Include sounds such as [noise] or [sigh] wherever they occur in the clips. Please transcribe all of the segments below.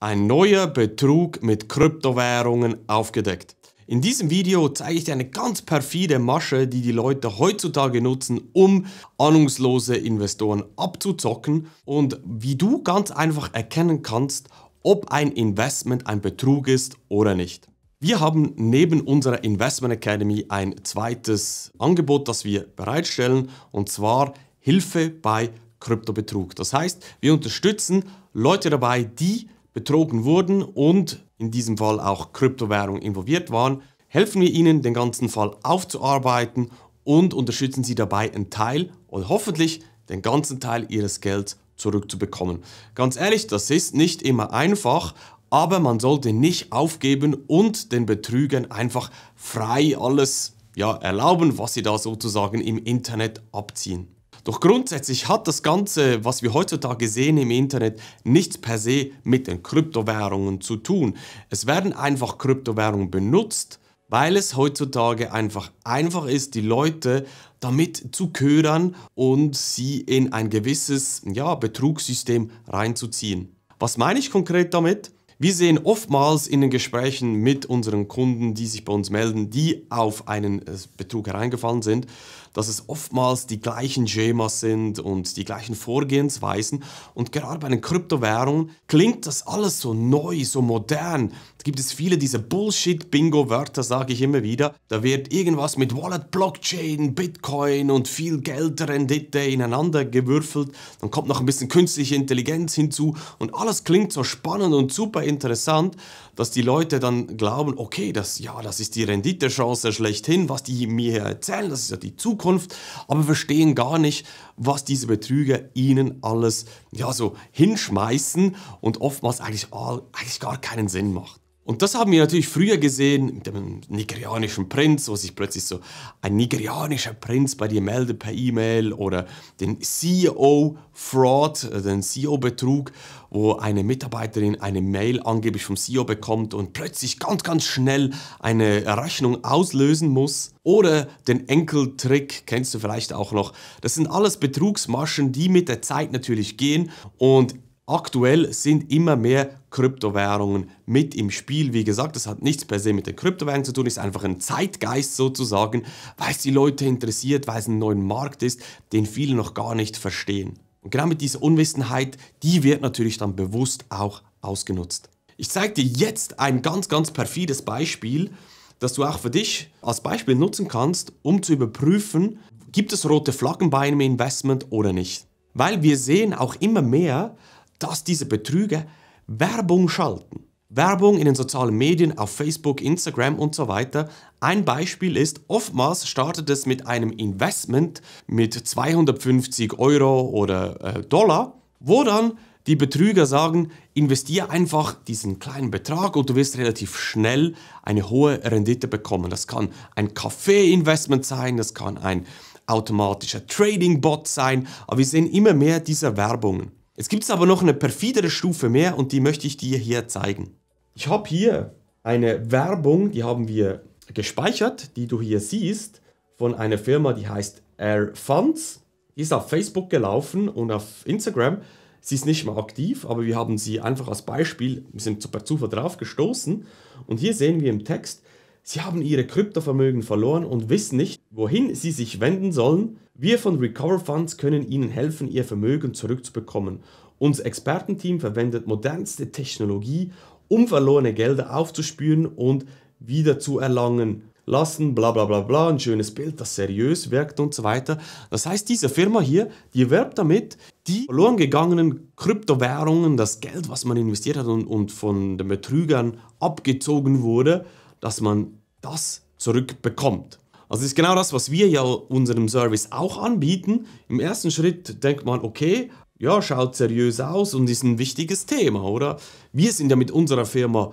Ein neuer Betrug mit Kryptowährungen aufgedeckt. In diesem Video zeige ich dir eine ganz perfide Masche, die die Leute heutzutage nutzen, um ahnungslose Investoren abzuzocken und wie du ganz einfach erkennen kannst, ob ein Investment ein Betrug ist oder nicht. Wir haben neben unserer Investment Academy ein zweites Angebot, das wir bereitstellen, und zwar Hilfe bei Kryptobetrug. Das heißt, wir unterstützen Leute dabei, die betrogen wurden und in diesem Fall auch Kryptowährungen involviert waren, helfen wir Ihnen, den ganzen Fall aufzuarbeiten und unterstützen Sie dabei, einen Teil und hoffentlich den ganzen Teil Ihres Gelds zurückzubekommen. Ganz ehrlich, das ist nicht immer einfach, aber man sollte nicht aufgeben und den Betrügern einfach frei alles ja, erlauben, was sie da sozusagen im Internet abziehen. Doch grundsätzlich hat das Ganze, was wir heutzutage sehen im Internet, nichts per se mit den Kryptowährungen zu tun. Es werden einfach Kryptowährungen benutzt, weil es heutzutage einfach einfach ist, die Leute damit zu ködern und sie in ein gewisses ja, Betrugssystem reinzuziehen. Was meine ich konkret damit? Wir sehen oftmals in den Gesprächen mit unseren Kunden, die sich bei uns melden, die auf einen äh, Betrug hereingefallen sind, dass es oftmals die gleichen Schemas sind und die gleichen Vorgehensweisen. Und gerade bei den Kryptowährungen klingt das alles so neu, so modern gibt es viele dieser Bullshit-Bingo-Wörter, sage ich immer wieder. Da wird irgendwas mit Wallet, Blockchain, Bitcoin und viel Geldrendite Rendite ineinander gewürfelt. Dann kommt noch ein bisschen künstliche Intelligenz hinzu und alles klingt so spannend und super interessant, dass die Leute dann glauben, okay, das, ja, das ist die Renditechance schlechthin, was die mir hier erzählen, das ist ja die Zukunft, aber verstehen gar nicht, was diese Betrüger ihnen alles ja, so hinschmeißen und oftmals eigentlich, all, eigentlich gar keinen Sinn macht. Und das haben wir natürlich früher gesehen mit dem nigerianischen Prinz, wo sich plötzlich so ein nigerianischer Prinz bei dir meldet per E-Mail oder den CEO-Fraud, äh, den CEO-Betrug, wo eine Mitarbeiterin eine Mail angeblich vom CEO bekommt und plötzlich ganz, ganz schnell eine Rechnung auslösen muss. Oder den Enkeltrick, kennst du vielleicht auch noch. Das sind alles Betrugsmaschen, die mit der Zeit natürlich gehen und Aktuell sind immer mehr Kryptowährungen mit im Spiel. Wie gesagt, das hat nichts per se mit den Kryptowährungen zu tun, ist einfach ein Zeitgeist sozusagen, weil es die Leute interessiert, weil es ein neuer Markt ist, den viele noch gar nicht verstehen. Und genau mit dieser Unwissenheit, die wird natürlich dann bewusst auch ausgenutzt. Ich zeige dir jetzt ein ganz, ganz perfides Beispiel, das du auch für dich als Beispiel nutzen kannst, um zu überprüfen, gibt es rote Flaggen bei einem Investment oder nicht. Weil wir sehen auch immer mehr, dass diese Betrüger Werbung schalten. Werbung in den sozialen Medien auf Facebook, Instagram und so weiter. Ein Beispiel ist, oftmals startet es mit einem Investment mit 250 Euro oder äh, Dollar, wo dann die Betrüger sagen, investiere einfach diesen kleinen Betrag und du wirst relativ schnell eine hohe Rendite bekommen. Das kann ein Kaffee-Investment sein, das kann ein automatischer Trading-Bot sein, aber wir sehen immer mehr dieser Werbungen. Jetzt gibt es aber noch eine perfidere Stufe mehr und die möchte ich dir hier zeigen. Ich habe hier eine Werbung, die haben wir gespeichert, die du hier siehst, von einer Firma, die heißt Air Funds. Die ist auf Facebook gelaufen und auf Instagram. Sie ist nicht mehr aktiv, aber wir haben sie einfach als Beispiel, wir sind per Zufall drauf gestoßen. Und hier sehen wir im Text, Sie haben ihre Kryptovermögen verloren und wissen nicht, wohin sie sich wenden sollen. Wir von Recover Funds können Ihnen helfen, Ihr Vermögen zurückzubekommen. Unser Expertenteam verwendet modernste Technologie, um verlorene Gelder aufzuspüren und wieder zu erlangen. Lassen, bla bla bla bla, ein schönes Bild, das seriös wirkt und so weiter. Das heißt, diese Firma hier, die wirbt damit, die verloren gegangenen Kryptowährungen, das Geld, was man investiert hat und, und von den Betrügern abgezogen wurde, dass man das zurückbekommt. Also das ist genau das, was wir ja unserem Service auch anbieten. Im ersten Schritt denkt man, okay, ja, schaut seriös aus und ist ein wichtiges Thema, oder? Wir sind ja mit unserer Firma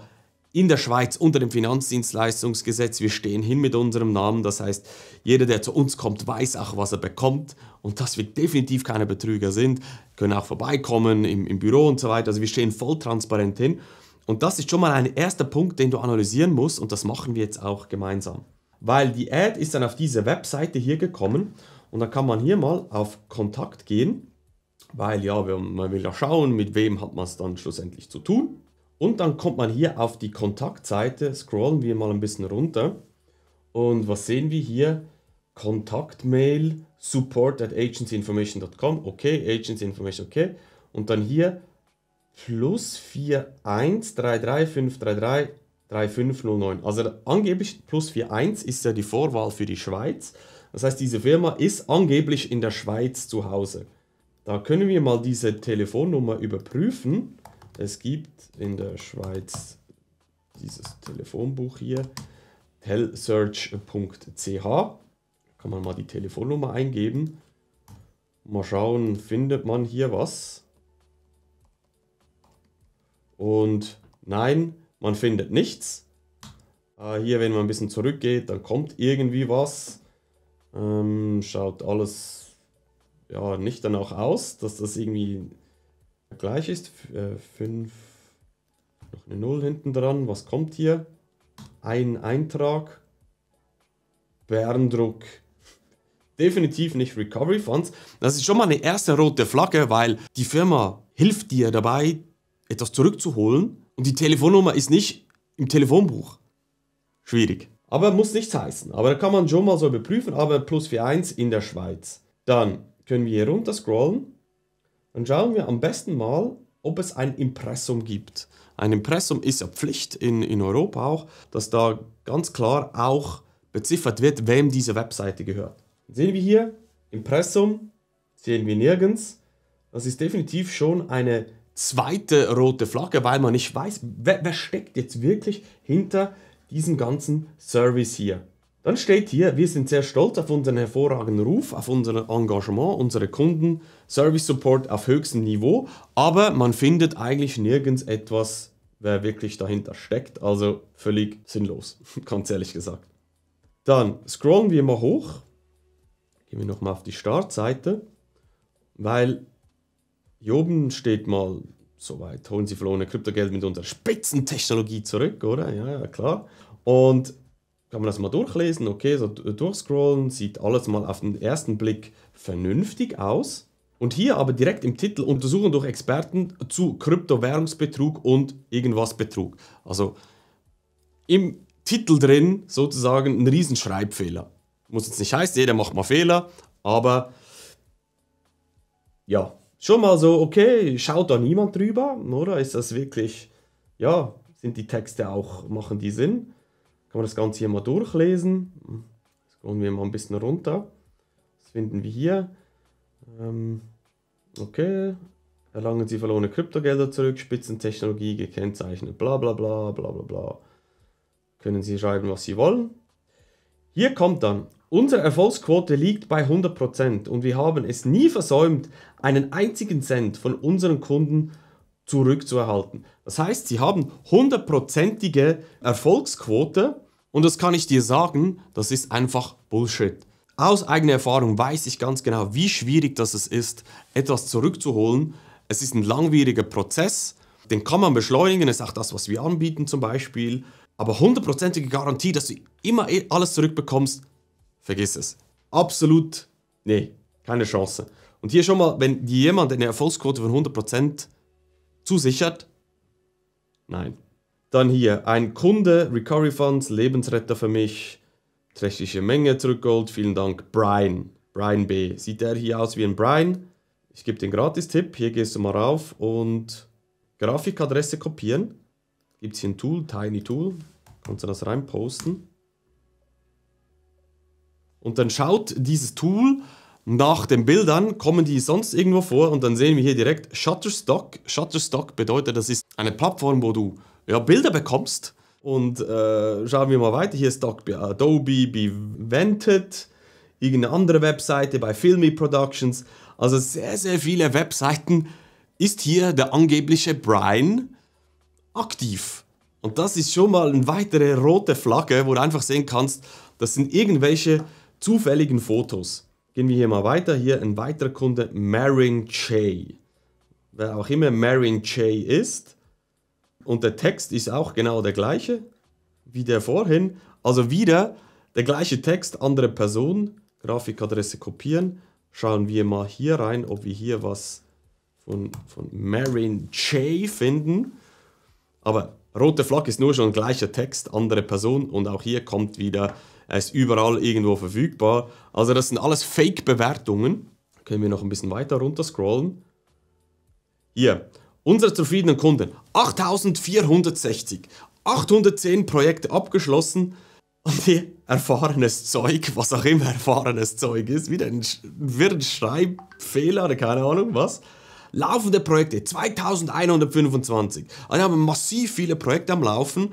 in der Schweiz unter dem Finanzdienstleistungsgesetz. Wir stehen hin mit unserem Namen. Das heißt, jeder, der zu uns kommt, weiß auch, was er bekommt und dass wir definitiv keine Betrüger sind. Wir Können auch vorbeikommen im, im Büro und so weiter. Also wir stehen voll transparent hin. Und das ist schon mal ein erster Punkt, den du analysieren musst und das machen wir jetzt auch gemeinsam. Weil die Ad ist dann auf diese Webseite hier gekommen und dann kann man hier mal auf Kontakt gehen, weil ja, man will ja schauen, mit wem hat man es dann schlussendlich zu tun. Und dann kommt man hier auf die Kontaktseite, scrollen wir mal ein bisschen runter und was sehen wir hier? Kontaktmail support at agencyinformation.com, okay, agencyinformation, okay. Und dann hier plus 41335333509. Also angeblich plus 41 ist ja die Vorwahl für die Schweiz. Das heißt, diese Firma ist angeblich in der Schweiz zu Hause. Da können wir mal diese Telefonnummer überprüfen. Es gibt in der Schweiz dieses Telefonbuch hier, telsearch.ch. Kann man mal die Telefonnummer eingeben. Mal schauen, findet man hier was. Und nein, man findet nichts. Äh, hier, wenn man ein bisschen zurückgeht, dann kommt irgendwie was. Ähm, schaut alles ja, nicht danach aus, dass das irgendwie gleich ist. 5, äh, noch eine Null hinten dran. Was kommt hier? Ein Eintrag. Berndruck definitiv nicht Recovery Funds. Das ist schon mal eine erste rote Flagge, weil die Firma hilft dir dabei, etwas zurückzuholen und die Telefonnummer ist nicht im Telefonbuch. Schwierig. Aber muss nichts heißen. Aber da kann man schon mal so überprüfen. Aber plus 41 in der Schweiz. Dann können wir hier runter scrollen. Dann schauen wir am besten mal, ob es ein Impressum gibt. Ein Impressum ist ja Pflicht in, in Europa auch, dass da ganz klar auch beziffert wird, wem diese Webseite gehört. Sehen wir hier Impressum, sehen wir nirgends. Das ist definitiv schon eine zweite rote Flagge, weil man nicht weiß, wer, wer steckt jetzt wirklich hinter diesem ganzen Service hier. Dann steht hier, wir sind sehr stolz auf unseren hervorragenden Ruf, auf unser Engagement, unsere Kunden, Service Support auf höchstem Niveau, aber man findet eigentlich nirgends etwas, wer wirklich dahinter steckt, also völlig sinnlos, [laughs] ganz ehrlich gesagt. Dann scrollen wir mal hoch, gehen wir nochmal auf die Startseite, weil hier oben steht mal, soweit holen sie verlorene Kryptogeld mit unserer Spitzentechnologie zurück, oder? Ja, ja, klar. Und kann man das mal durchlesen, okay, so durchscrollen, sieht alles mal auf den ersten Blick vernünftig aus. Und hier aber direkt im Titel Untersuchung durch Experten zu Kryptowährungsbetrug und irgendwas Betrug. Also im Titel drin sozusagen ein Riesenschreibfehler. Muss jetzt nicht heißen, jeder macht mal Fehler, aber ja, schon mal so, okay, schaut da niemand drüber, oder? Ist das wirklich, ja, sind die Texte auch, machen die Sinn? Kann man das Ganze hier mal durchlesen? Scrollen wir mal ein bisschen runter. Was finden wir hier? Ähm, okay. Erlangen Sie verlorene Kryptogelder zurück, Spitzentechnologie gekennzeichnet, bla bla bla bla bla bla. Können Sie schreiben, was Sie wollen? Hier kommt dann Unsere Erfolgsquote liegt bei 100% und wir haben es nie versäumt, einen einzigen Cent von unseren Kunden zurückzuerhalten. Das heißt, sie haben 100%ige Erfolgsquote und das kann ich dir sagen, das ist einfach Bullshit. Aus eigener Erfahrung weiß ich ganz genau, wie schwierig das ist, etwas zurückzuholen. Es ist ein langwieriger Prozess, den kann man beschleunigen, ist auch das, was wir anbieten zum Beispiel. Aber 100%ige Garantie, dass du immer e-, alles zurückbekommst, Vergiss es. Absolut, nee, keine Chance. Und hier schon mal, wenn jemand eine Erfolgsquote von 100% zusichert, nein. Dann hier, ein Kunde, Recovery Funds, Lebensretter für mich, trächtige Menge zurückgeholt, vielen Dank, Brian, Brian B. Sieht der hier aus wie ein Brian? Ich gebe den Gratis-Tipp, hier gehst du mal rauf und Grafikadresse kopieren. Gibt es hier ein Tool, Tiny Tool, kannst du das reinposten. Und dann schaut dieses Tool nach den Bildern, kommen die sonst irgendwo vor und dann sehen wir hier direkt Shutterstock. Shutterstock bedeutet, das ist eine Plattform, wo du ja, Bilder bekommst. Und äh, schauen wir mal weiter. Hier ist Doc bei Adobe, Bevented, irgendeine andere Webseite bei Filmy Productions. Also sehr, sehr viele Webseiten ist hier der angebliche Brian aktiv. Und das ist schon mal eine weitere rote Flagge, wo du einfach sehen kannst, das sind irgendwelche zufälligen Fotos. Gehen wir hier mal weiter. Hier ein weiterer Kunde, Marin J. Wer auch immer Marin J ist. Und der Text ist auch genau der gleiche wie der vorhin. Also wieder der gleiche Text, andere Person. Grafikadresse kopieren. Schauen wir mal hier rein, ob wir hier was von, von Marin J finden. Aber rote Flagge ist nur schon gleicher Text, andere Person. Und auch hier kommt wieder er ist überall irgendwo verfügbar. Also das sind alles Fake-Bewertungen. Können wir noch ein bisschen weiter runter scrollen. Hier, unsere zufriedenen Kunden. 8460. 810 Projekte abgeschlossen. Und hier, erfahrenes Zeug, was auch immer erfahrenes Zeug ist, wieder ein, wieder ein Schreibfehler keine Ahnung was. Laufende Projekte 2125. Also wir haben massiv viele Projekte am Laufen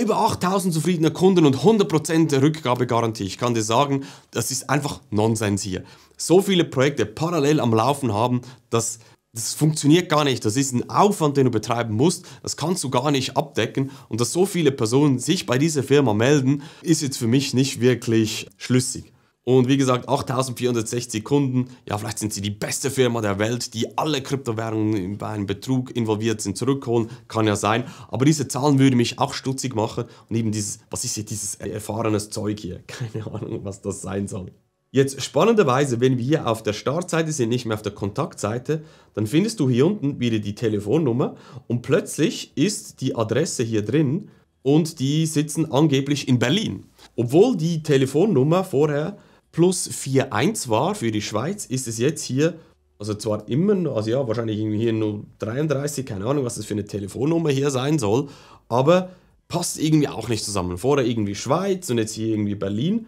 über 8000 zufriedene Kunden und 100% Rückgabegarantie. Ich kann dir sagen, das ist einfach Nonsens hier. So viele Projekte parallel am Laufen haben, das, das funktioniert gar nicht. Das ist ein Aufwand, den du betreiben musst. Das kannst du gar nicht abdecken. Und dass so viele Personen sich bei dieser Firma melden, ist jetzt für mich nicht wirklich schlüssig. Und wie gesagt, 8460 Kunden. Ja, vielleicht sind sie die beste Firma der Welt, die alle Kryptowährungen bei einem Betrug involviert sind, zurückholen. Kann ja sein. Aber diese Zahlen würde mich auch stutzig machen. Und eben dieses, was ist hier dieses erfahrenes Zeug hier? [laughs] Keine Ahnung, was das sein soll. Jetzt spannenderweise, wenn wir hier auf der Startseite sind, nicht mehr auf der Kontaktseite, dann findest du hier unten wieder die Telefonnummer und plötzlich ist die Adresse hier drin und die sitzen angeblich in Berlin. Obwohl die Telefonnummer vorher plus 4,1 war für die Schweiz, ist es jetzt hier, also zwar immer noch, also ja, wahrscheinlich irgendwie hier 033, keine Ahnung, was das für eine Telefonnummer hier sein soll, aber passt irgendwie auch nicht zusammen. Vorher irgendwie Schweiz und jetzt hier irgendwie Berlin.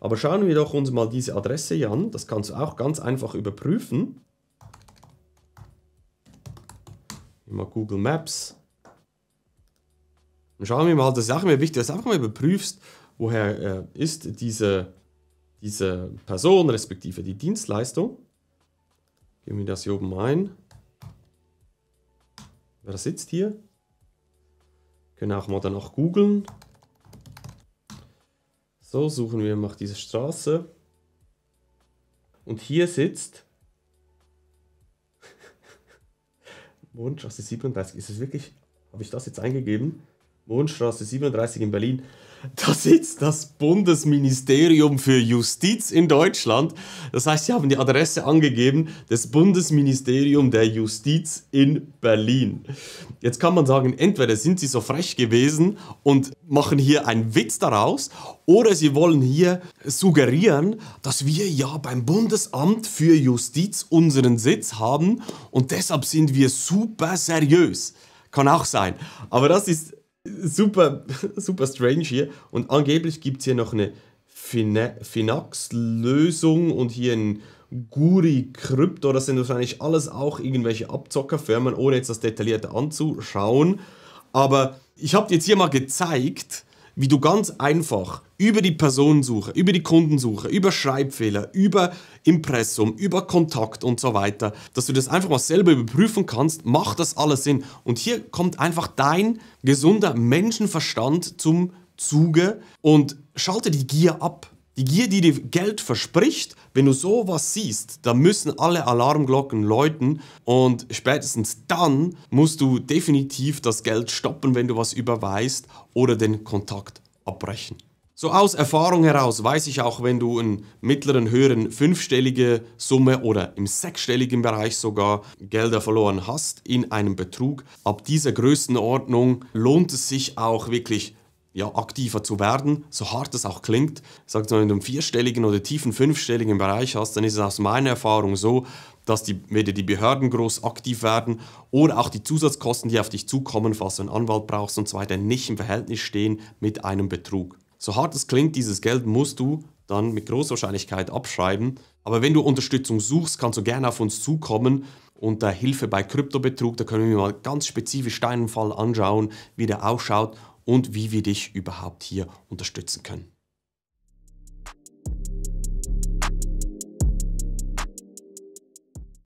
Aber schauen wir doch uns mal diese Adresse hier an. Das kannst du auch ganz einfach überprüfen. Immer Google Maps. Und schauen wir mal, das ist auch immer wichtig, dass du einfach mal überprüfst, woher äh, ist diese diese Person respektive die Dienstleistung. Geben wir das hier oben ein. Wer sitzt hier? Können auch mal danach googeln. So, suchen wir mal diese Straße. Und hier sitzt Mondstraße [laughs] also 37. Ist es wirklich, habe ich das jetzt eingegeben? Mondstraße 37 in Berlin. Da sitzt das Bundesministerium für Justiz in Deutschland. Das heißt, Sie haben die Adresse angegeben, das Bundesministerium der Justiz in Berlin. Jetzt kann man sagen, entweder sind Sie so frech gewesen und machen hier einen Witz daraus, oder Sie wollen hier suggerieren, dass wir ja beim Bundesamt für Justiz unseren Sitz haben und deshalb sind wir super seriös. Kann auch sein. Aber das ist super, super strange hier. Und angeblich gibt es hier noch eine Finax-Lösung und hier ein Guri Krypto. Das sind wahrscheinlich alles auch irgendwelche Abzockerfirmen, ohne jetzt das detaillierte anzuschauen. Aber ich habe dir jetzt hier mal gezeigt, wie du ganz einfach über die Personensuche, über die Kundensuche, über Schreibfehler, über Impressum, über Kontakt und so weiter, dass du das einfach mal selber überprüfen kannst, macht das alles Sinn. Und hier kommt einfach dein gesunder Menschenverstand zum Zuge und schalte die Gier ab. Die Gier, die dir Geld verspricht, wenn du sowas siehst, dann müssen alle Alarmglocken läuten und spätestens dann musst du definitiv das Geld stoppen, wenn du was überweist oder den Kontakt abbrechen. So aus Erfahrung heraus weiß ich auch, wenn du in mittleren, höheren fünfstellige Summe oder im sechsstelligen Bereich sogar Gelder verloren hast in einem Betrug, ab dieser Größenordnung lohnt es sich auch wirklich ja, aktiver zu werden, so hart es auch klingt. Sagt man, wenn du einen vierstelligen oder tiefen fünfstelligen Bereich hast, dann ist es aus meiner Erfahrung so, dass die, weder die Behörden groß aktiv werden oder auch die Zusatzkosten, die auf dich zukommen, falls du einen Anwalt brauchst und so weiter, nicht im Verhältnis stehen mit einem Betrug. So hart es klingt, dieses Geld musst du dann mit großer Wahrscheinlichkeit abschreiben. Aber wenn du Unterstützung suchst, kannst du gerne auf uns zukommen unter Hilfe bei Kryptobetrug, da können wir mal ganz spezifisch deinen Fall anschauen, wie der ausschaut und wie wir dich überhaupt hier unterstützen können.